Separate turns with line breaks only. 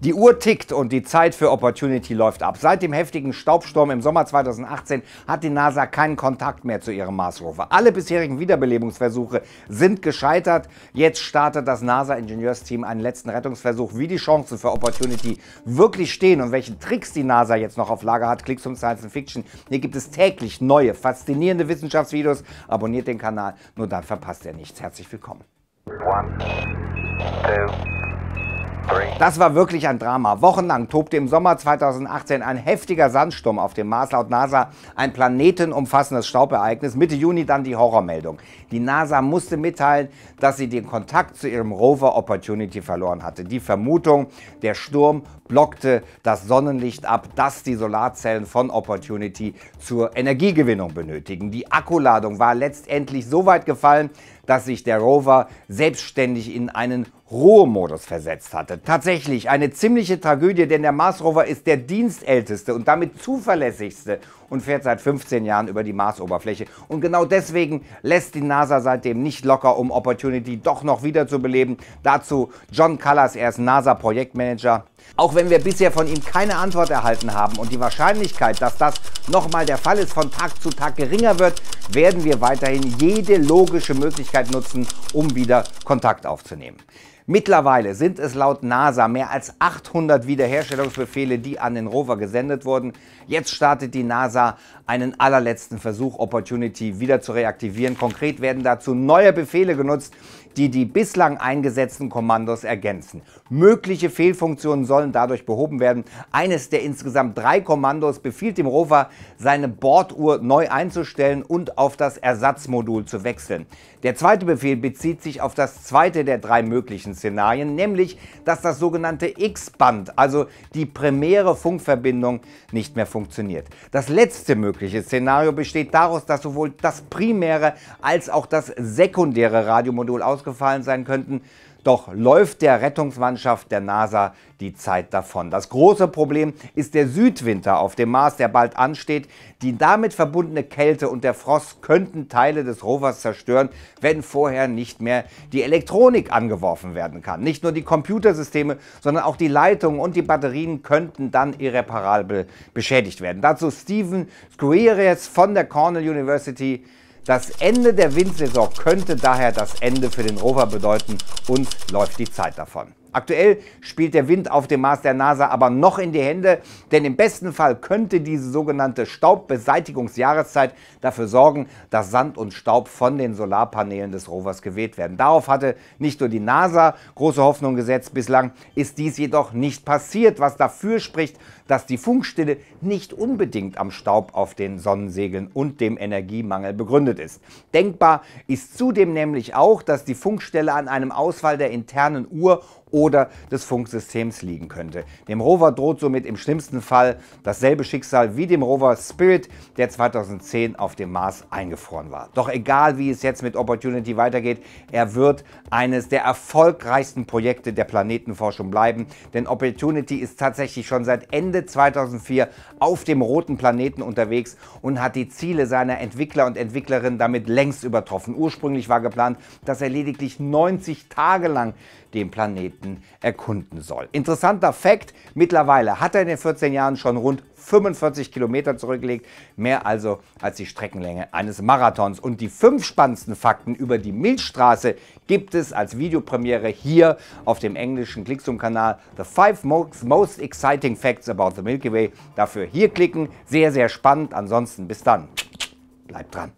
Die Uhr tickt und die Zeit für Opportunity läuft ab. Seit dem heftigen Staubsturm im Sommer 2018 hat die NASA keinen Kontakt mehr zu ihrem Marsrover. Alle bisherigen Wiederbelebungsversuche sind gescheitert. Jetzt startet das NASA-Ingenieursteam einen letzten Rettungsversuch. Wie die Chancen für Opportunity wirklich stehen und welche Tricks die NASA jetzt noch auf Lager hat, klick zum Science Fiction. Hier gibt es täglich neue, faszinierende Wissenschaftsvideos. Abonniert den Kanal, nur dann verpasst ihr nichts. Herzlich willkommen. One, two. Das war wirklich ein Drama. Wochenlang tobte im Sommer 2018 ein heftiger Sandsturm auf dem Mars laut NASA, ein planetenumfassendes Staubereignis. Mitte Juni dann die Horrormeldung. Die NASA musste mitteilen, dass sie den Kontakt zu ihrem Rover Opportunity verloren hatte. Die Vermutung, der Sturm blockte das Sonnenlicht ab, das die Solarzellen von Opportunity zur Energiegewinnung benötigen. Die Akkuladung war letztendlich so weit gefallen, dass sich der Rover selbstständig in einen Ruhemodus versetzt hatte. Tatsächlich eine ziemliche Tragödie, denn der Mars Rover ist der dienstälteste und damit zuverlässigste und fährt seit 15 Jahren über die Marsoberfläche. Und genau deswegen lässt die NASA seitdem nicht locker, um Opportunity doch noch wiederzubeleben. Dazu John Cullers, er ist NASA-Projektmanager. Auch wenn wir bisher von ihm keine Antwort erhalten haben und die Wahrscheinlichkeit, dass das nochmal der Fall ist, von Tag zu Tag geringer wird, werden wir weiterhin jede logische Möglichkeit nutzen, um wieder Kontakt aufzunehmen. Mittlerweile sind es laut NASA mehr als 800 Wiederherstellungsbefehle, die an den Rover gesendet wurden. Jetzt startet die NASA NASA einen allerletzten Versuch, Opportunity wieder zu reaktivieren. Konkret werden dazu neue Befehle genutzt, die die bislang eingesetzten Kommandos ergänzen. Mögliche Fehlfunktionen sollen dadurch behoben werden. Eines der insgesamt drei Kommandos befiehlt dem Rover, seine Borduhr neu einzustellen und auf das Ersatzmodul zu wechseln. Der zweite Befehl bezieht sich auf das zweite der drei möglichen Szenarien, nämlich dass das sogenannte X-Band, also die primäre Funkverbindung, nicht mehr funktioniert. Das letzte mögliche Szenario besteht daraus, dass sowohl das primäre als auch das sekundäre Radiomodul ausgeschaltet ausgefallen sein könnten, doch läuft der Rettungsmannschaft der NASA die Zeit davon. Das große Problem ist der Südwinter auf dem Mars, der bald ansteht. Die damit verbundene Kälte und der Frost könnten Teile des Rovers zerstören, wenn vorher nicht mehr die Elektronik angeworfen werden kann. Nicht nur die Computersysteme, sondern auch die Leitungen und die Batterien könnten dann irreparabel beschädigt werden. Dazu Stephen Squires von der Cornell University das Ende der Windsaison könnte daher das Ende für den Rover bedeuten. Uns läuft die Zeit davon. Aktuell spielt der Wind auf dem Mars der NASA aber noch in die Hände, denn im besten Fall könnte diese sogenannte Staubbeseitigungsjahreszeit dafür sorgen, dass Sand und Staub von den Solarpaneelen des Rovers geweht werden. Darauf hatte nicht nur die NASA große Hoffnung gesetzt, bislang ist dies jedoch nicht passiert, was dafür spricht, dass die Funkstille nicht unbedingt am Staub auf den Sonnensegeln und dem Energiemangel begründet ist. Denkbar ist zudem nämlich auch, dass die Funkstelle an einem Ausfall der internen Uhr oder oder des Funksystems liegen könnte. Dem Rover droht somit im schlimmsten Fall dasselbe Schicksal wie dem Rover Spirit, der 2010 auf dem Mars eingefroren war. Doch egal wie es jetzt mit Opportunity weitergeht, er wird eines der erfolgreichsten Projekte der Planetenforschung bleiben, denn Opportunity ist tatsächlich schon seit Ende 2004 auf dem roten Planeten unterwegs und hat die Ziele seiner Entwickler und Entwicklerinnen damit längst übertroffen. Ursprünglich war geplant, dass er lediglich 90 Tage lang den Planeten erkunden soll. Interessanter Fakt, mittlerweile hat er in den 14 Jahren schon rund 45 Kilometer zurückgelegt, mehr also als die Streckenlänge eines Marathons. Und die fünf spannendsten Fakten über die Milchstraße gibt es als Videopremiere hier auf dem englischen Klicksum-Kanal. The 5 most, most Exciting Facts About the Milky Way. Dafür hier klicken. Sehr, sehr spannend. Ansonsten bis dann. Bleibt dran.